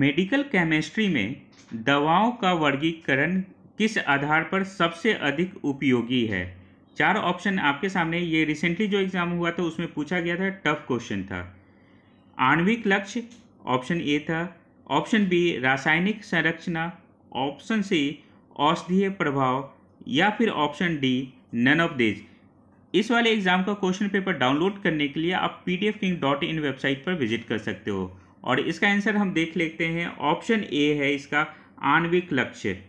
medical chemistry में दवाओं का वर्गीकरण किस आधार पर सबसे अधिक उपयोगी है चार ऑप्शन आपके सामने ये रिसेंटली जो एग्ज़ाम हुआ था उसमें पूछा गया था टफ क्वेश्चन था आणविक लक्ष्य ऑप्शन ए था ऑप्शन बी रासायनिक संरचना ऑप्शन सी औषधीय प्रभाव या फिर option D none of these इस वाले एग्ज़ाम का क्वेश्चन पेपर डाउनलोड करने के लिए आप पी इन वेबसाइट पर विजिट कर सकते हो और इसका आंसर हम देख लेते हैं ऑप्शन ए है इसका आणविक लक्ष्य